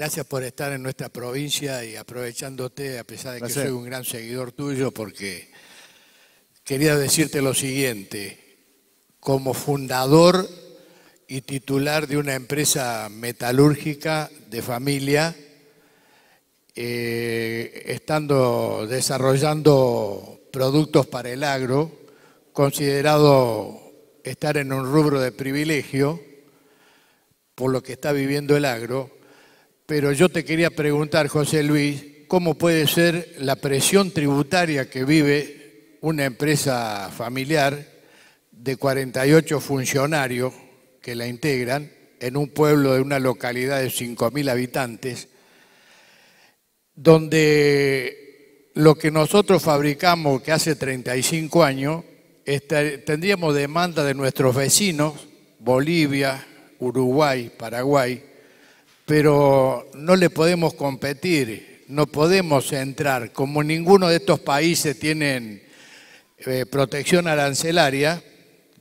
Gracias por estar en nuestra provincia y aprovechándote, a pesar de que soy un gran seguidor tuyo, porque quería decirte lo siguiente. Como fundador y titular de una empresa metalúrgica de familia, eh, estando desarrollando productos para el agro, considerado estar en un rubro de privilegio por lo que está viviendo el agro, pero yo te quería preguntar, José Luis, ¿cómo puede ser la presión tributaria que vive una empresa familiar de 48 funcionarios que la integran en un pueblo de una localidad de 5.000 habitantes, donde lo que nosotros fabricamos que hace 35 años, este, tendríamos demanda de nuestros vecinos, Bolivia, Uruguay, Paraguay, pero no le podemos competir, no podemos entrar. Como ninguno de estos países tienen eh, protección arancelaria,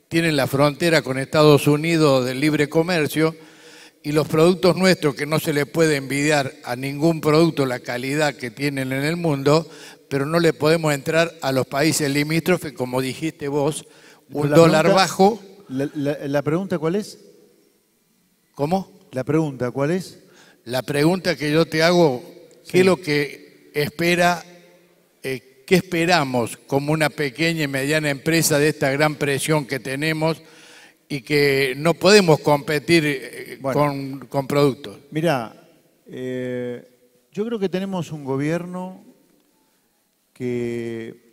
tienen la frontera con Estados Unidos del libre comercio, y los productos nuestros, que no se le puede envidiar a ningún producto la calidad que tienen en el mundo, pero no le podemos entrar a los países limítrofes, como dijiste vos, un dólar bajo. La, ¿La pregunta cuál es? ¿Cómo? La pregunta, ¿cuál es? La pregunta que yo te hago, ¿qué es lo que espera, eh, qué esperamos como una pequeña y mediana empresa de esta gran presión que tenemos y que no podemos competir eh, con, productos? Mirá, eh, yo creo que tenemos un gobierno que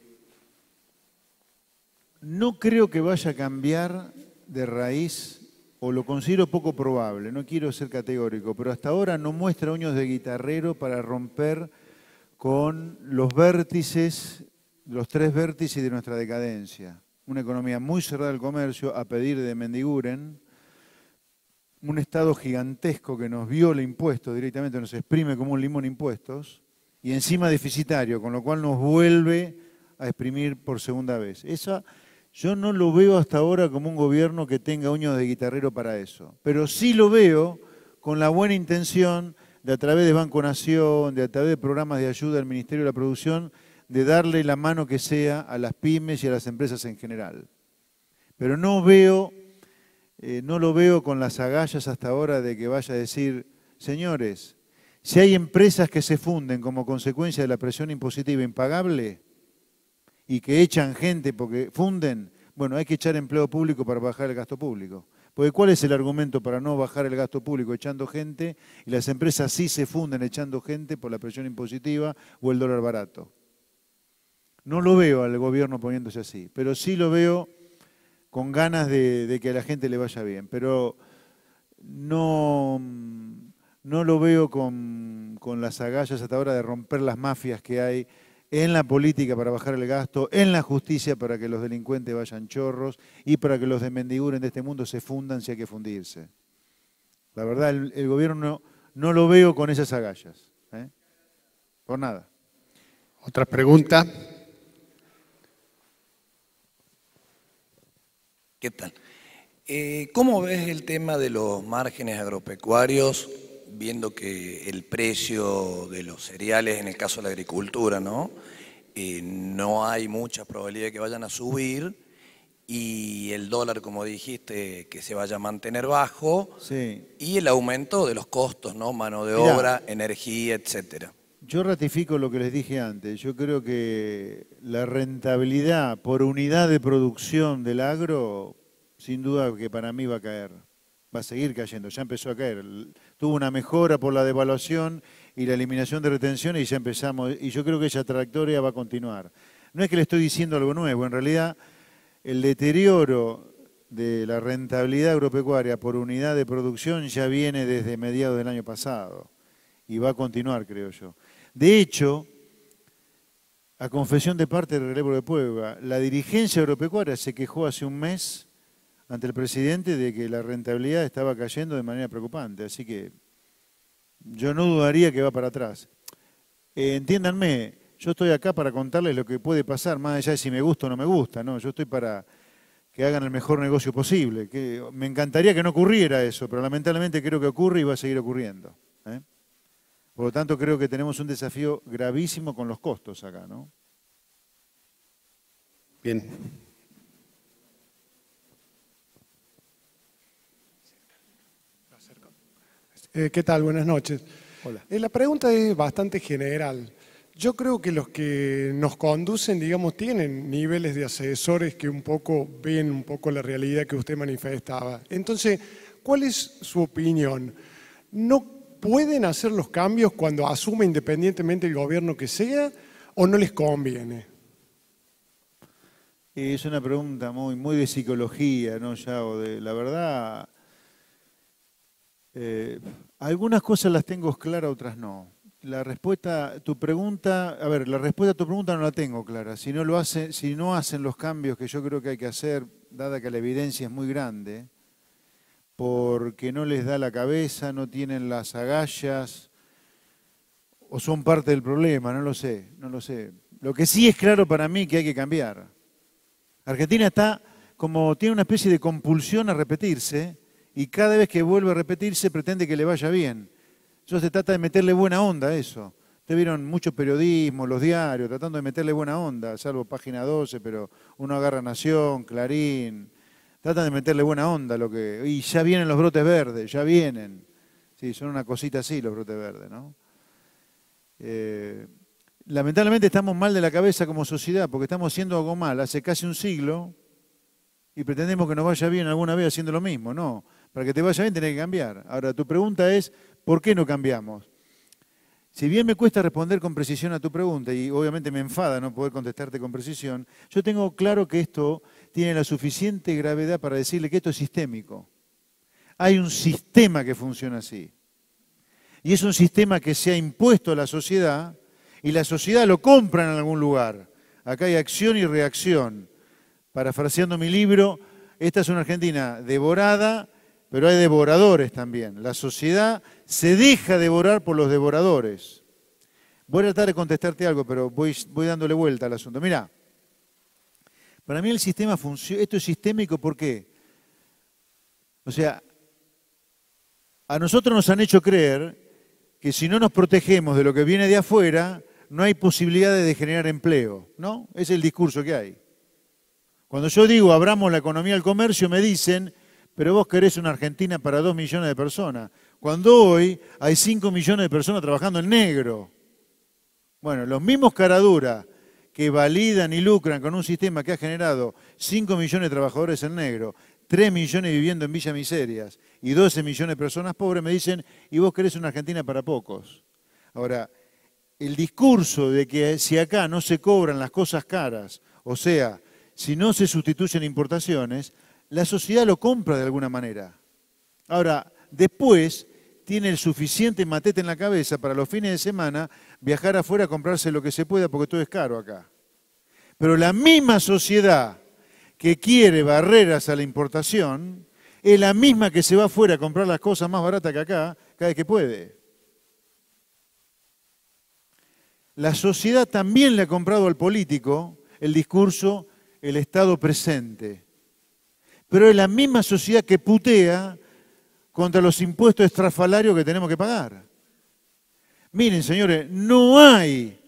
no creo que vaya a cambiar de raíz lo considero poco probable, no quiero ser categórico, pero hasta ahora no muestra uños de guitarrero para romper con los vértices, los tres vértices de nuestra decadencia. Una economía muy cerrada al comercio, a pedir de Mendiguren, un Estado gigantesco que nos viola impuestos directamente, nos exprime como un limón impuestos, y encima deficitario, con lo cual nos vuelve a exprimir por segunda vez. Esa yo no lo veo hasta ahora como un gobierno que tenga uños de guitarrero para eso, pero sí lo veo con la buena intención de a través de Banco Nación, de a través de programas de ayuda al Ministerio de la Producción, de darle la mano que sea a las pymes y a las empresas en general. Pero no veo, eh, no lo veo con las agallas hasta ahora de que vaya a decir, señores, si hay empresas que se funden como consecuencia de la presión impositiva impagable, y que echan gente porque funden, bueno, hay que echar empleo público para bajar el gasto público. Porque ¿cuál es el argumento para no bajar el gasto público echando gente y las empresas sí se funden echando gente por la presión impositiva o el dólar barato? No lo veo al gobierno poniéndose así, pero sí lo veo con ganas de, que a la gente le vaya bien, pero no, no lo veo con, con las agallas hasta ahora de romper las mafias que hay en la política para bajar el gasto, en la justicia para que los delincuentes vayan chorros y para que los desmendiguren de este mundo se fundan si hay que fundirse. La verdad, el, gobierno no, lo veo con esas agallas. ¿eh? Por nada. Otra pregunta. ¿Qué tal? Eh, ¿Cómo ves el tema de los márgenes agropecuarios viendo que el precio de los cereales, en el caso de la agricultura, ¿no? Eh, no hay mucha probabilidad de que vayan a subir y el dólar, como dijiste, que se vaya a mantener bajo y el aumento de los costos, ¿no? Mano de obra, energía, etcétera. Yo ratifico lo que les dije antes. Yo creo que la rentabilidad por unidad de producción del agro, sin duda que para mí va a caer. Va a seguir cayendo. Ya empezó a caer tuvo una mejora por la devaluación y la eliminación de retenciones y ya empezamos. Y yo creo que esa trayectoria va a continuar. No es que le estoy diciendo algo nuevo, en realidad el deterioro de la rentabilidad agropecuaria por unidad de producción ya viene desde mediados del año pasado y va a continuar, creo yo. De hecho, a confesión de parte del relevo de Puebla, la dirigencia agropecuaria se quejó hace un mes ante el presidente de que la rentabilidad estaba cayendo de manera preocupante. Así que yo no dudaría que va para atrás. Eh, entiéndanme, yo estoy acá para contarles lo que puede pasar, más allá de si me gusta o no me gusta, ¿no? Yo estoy para que hagan el mejor negocio posible. Que, me encantaría que no ocurriera eso, pero lamentablemente creo que ocurre y va a seguir ocurriendo. ¿eh? Por lo tanto, creo que tenemos un desafío gravísimo con los costos acá, ¿no? Bien. Eh, ¿Qué tal? Buenas noches. Hola. Eh, la pregunta es bastante general. Yo creo que los que nos conducen, digamos, tienen niveles de asesores que un poco ven un poco la realidad que usted manifestaba. Entonces, ¿cuál es su opinión? ¿No pueden hacer los cambios cuando asume independientemente el gobierno que sea o no les conviene? Es una pregunta muy, muy de psicología, ¿no, ya o De, la verdad, eh, algunas cosas las tengo claras, otras no. La respuesta, tu pregunta, a ver, la respuesta a tu pregunta no la tengo clara. Si no hacen, si no hacen los cambios que yo creo que hay que hacer, dada que la evidencia es muy grande, porque no les da la cabeza, no tienen las agallas, o son parte del problema, no lo sé, no lo sé. Lo que sí es claro para mí que hay que cambiar. Argentina está como tiene una especie de compulsión a repetirse, y cada vez que vuelve a repetirse pretende que le vaya bien. Entonces se trata de meterle buena onda a eso. Ustedes vieron mucho periodismo, los diarios, tratando de meterle buena onda, salvo página 12, pero uno agarra Nación, Clarín. Tratan de meterle buena onda lo que. Y ya vienen los brotes verdes, ya vienen. Sí, son una cosita así los brotes verdes, ¿no? Eh, lamentablemente estamos mal de la cabeza como sociedad, porque estamos haciendo algo mal. Hace casi un siglo y pretendemos que nos vaya bien alguna vez haciendo lo mismo. No. Para que te vaya bien tenés que cambiar. Ahora, tu pregunta es, ¿por qué no cambiamos? Si bien me cuesta responder con precisión a tu pregunta, y obviamente me enfada no poder contestarte con precisión, yo tengo claro que esto tiene la suficiente gravedad para decirle que esto es sistémico. Hay un sistema que funciona así. Y es un sistema que se ha impuesto a la sociedad y la sociedad lo compra en algún lugar. Acá hay acción y reacción. Parafraseando mi libro, esta es una Argentina devorada pero hay devoradores también. La sociedad se deja devorar por los devoradores. Voy a tratar de contestarte algo, pero voy, dándole vuelta al asunto. Mira, para mí el sistema funciona, esto es sistémico, ¿por qué? O sea, a nosotros nos han hecho creer que si no nos protegemos de lo que viene de afuera, no hay posibilidades de generar empleo, ¿no? Es el discurso que hay. Cuando yo digo abramos la economía al comercio, me dicen, pero vos querés una Argentina para dos millones de personas, cuando hoy hay cinco millones de personas trabajando en negro. Bueno, los mismos caraduras que validan y lucran con un sistema que ha generado 5 millones de trabajadores en negro, tres millones viviendo en villas miserias y 12 millones de personas pobres, me dicen, y vos querés una Argentina para pocos. Ahora, el discurso de que si acá no se cobran las cosas caras, o sea, si no se sustituyen importaciones, la sociedad lo compra de alguna manera. Ahora, después tiene el suficiente matete en la cabeza para los fines de semana viajar afuera a comprarse lo que se pueda porque todo es caro acá. Pero la misma sociedad que quiere barreras a la importación es la misma que se va afuera a comprar las cosas más baratas que acá cada vez que puede. La sociedad también le ha comprado al político el discurso, el estado presente pero es la misma sociedad que putea contra los impuestos estrafalarios que tenemos que pagar. Miren, señores, no hay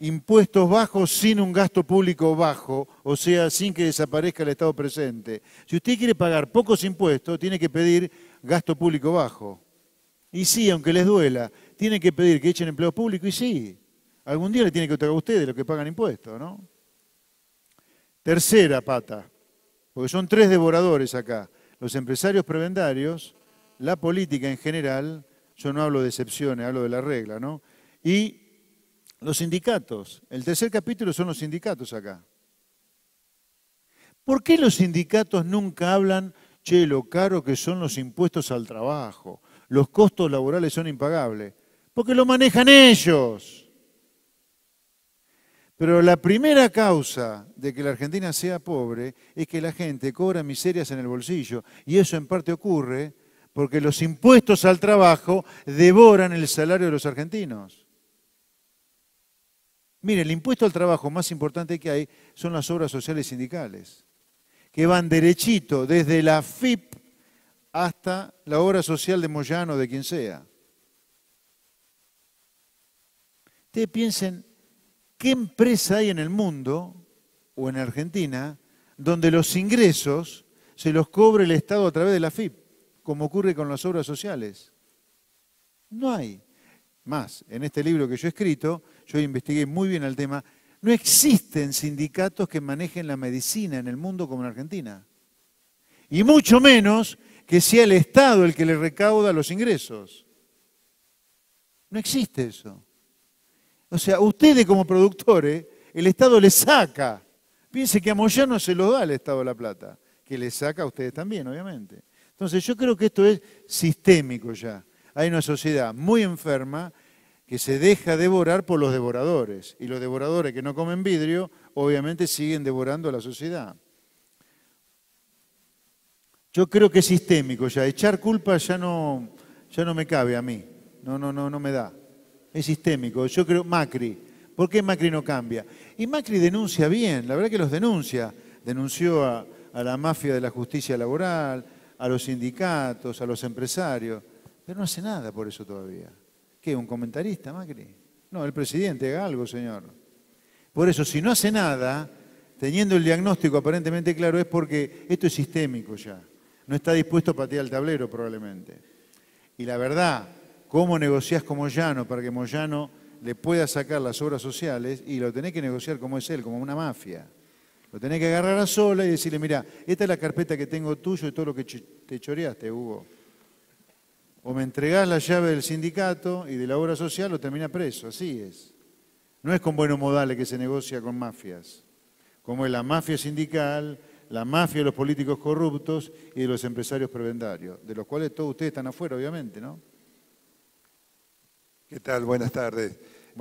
impuestos bajos sin un gasto público bajo, o sea, sin que desaparezca el Estado presente. Si usted quiere pagar pocos impuestos, tiene que pedir gasto público bajo. Y sí, aunque les duela, tiene que pedir que echen empleo público y sí. Algún día le tiene que otorgar a ustedes los que pagan impuestos, ¿no? Tercera pata. Porque son tres devoradores acá. Los empresarios prebendarios, la política en general, yo no hablo de excepciones, hablo de la regla, ¿no? Y los sindicatos. El tercer capítulo son los sindicatos acá. ¿Por qué los sindicatos nunca hablan, che, lo caro que son los impuestos al trabajo? Los costos laborales son impagables. Porque lo manejan ellos. Pero la primera causa de que la Argentina sea pobre es que la gente cobra miserias en el bolsillo. Y eso en parte ocurre porque los impuestos al trabajo devoran el salario de los argentinos. Mire, el impuesto al trabajo más importante que hay son las obras sociales sindicales, que van derechito desde la FIP hasta la obra social de Moyano, de quien sea. Ustedes piensen ¿Qué empresa hay en el mundo o en Argentina donde los ingresos se los cobre el Estado a través de la FIP, como ocurre con las obras sociales? No hay. Más, en este libro que yo he escrito, yo investigué muy bien el tema, no existen sindicatos que manejen la medicina en el mundo como en Argentina. Y mucho menos que sea el Estado el que le recauda los ingresos. No existe eso. O sea, ustedes como productores, el Estado les saca. Piense que a Moyano se lo da el Estado la Plata, que les saca a ustedes también, obviamente. Entonces yo creo que esto es sistémico ya. Hay una sociedad muy enferma que se deja devorar por los devoradores. Y los devoradores que no comen vidrio, obviamente siguen devorando a la sociedad. Yo creo que es sistémico ya. Echar culpa ya no, ya no me cabe a mí. No, no, no, no me da es sistémico. Yo creo, Macri, ¿por qué Macri no cambia? Y Macri denuncia bien, la verdad que los denuncia. Denunció a, la mafia de la justicia laboral, a los sindicatos, a los empresarios, pero no hace nada por eso todavía. ¿Qué? ¿Un comentarista, Macri? No, el presidente, haga algo, señor. Por eso, si no hace nada, teniendo el diagnóstico aparentemente claro, es porque esto es sistémico ya. No está dispuesto a patear el tablero, probablemente. Y la verdad, ¿Cómo negociás con Moyano para que Moyano le pueda sacar las obras sociales? Y lo tenés que negociar como es él, como una mafia. Lo tenés que agarrar a sola y decirle, mira, esta es la carpeta que tengo tuyo y todo lo que te choreaste, Hugo. O me entregás la llave del sindicato y de la obra social o termina preso, así es. No es con buenos modales que se negocia con mafias, como es la mafia sindical, la mafia de los políticos corruptos y de los empresarios prebendarios, de los cuales todos ustedes están afuera, obviamente, ¿no? ¿Qué tal? Buenas tardes.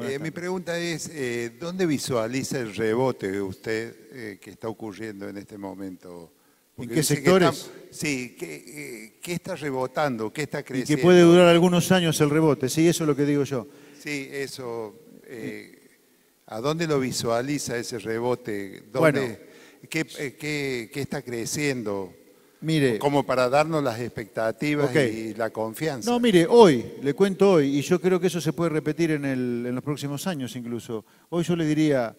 Eh, mi pregunta es, eh, ¿dónde visualiza el rebote usted eh, que está ocurriendo en este momento? ¿En qué sectores? sí, ¿qué, está rebotando? ¿Qué está creciendo? Y que puede durar algunos años el rebote, sí, eso es lo que digo yo. Sí, eso. ¿A dónde lo visualiza ese rebote? ¿Dónde, qué está creciendo? como para darnos las expectativas y la confianza. No, mire, hoy, le cuento hoy, y yo creo que eso se puede repetir en, los próximos años incluso. Hoy yo le diría,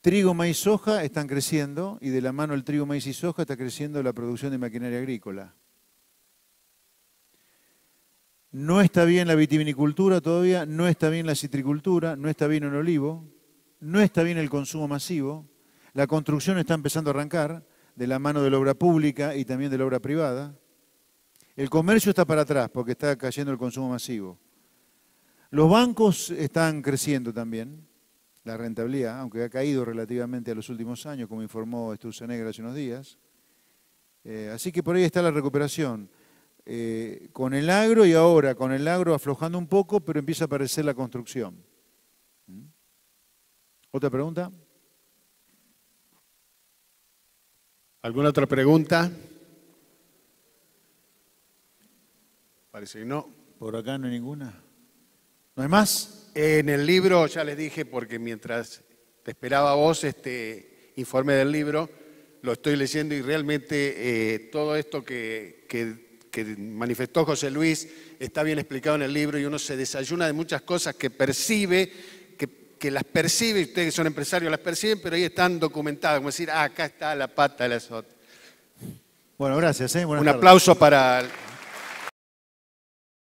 trigo, maíz, soja están creciendo y de la mano el trigo, maíz y soja está creciendo la producción de maquinaria agrícola. No está bien la vitivinicultura todavía, no está bien la citricultura, no está bien el olivo, no está bien el consumo masivo, la construcción está empezando a arrancar, de la mano de la obra pública y también de la obra privada. El comercio está para atrás porque está cayendo el consumo masivo. Los bancos están creciendo también, la rentabilidad, aunque ha caído relativamente a los últimos años, como informó Negra hace unos días. Eh, así que por ahí está la recuperación. Eh, con el agro y ahora con el agro aflojando un poco, pero empieza a aparecer la construcción. ¿Mm? ¿Otra pregunta? ¿Alguna otra pregunta? Parece que no. Por acá no hay ninguna. ¿No hay más? En el libro, ya les dije, porque mientras te esperaba vos este informe del libro, lo estoy leyendo y realmente eh, todo esto que manifestó José Luis está bien explicado en el libro y uno se desayuna de muchas cosas que percibe que las percibe, ustedes que son empresarios las perciben, pero ahí están documentadas, como decir, ah, acá está la pata de la SOT. Bueno, gracias. ¿eh? Un aplauso para...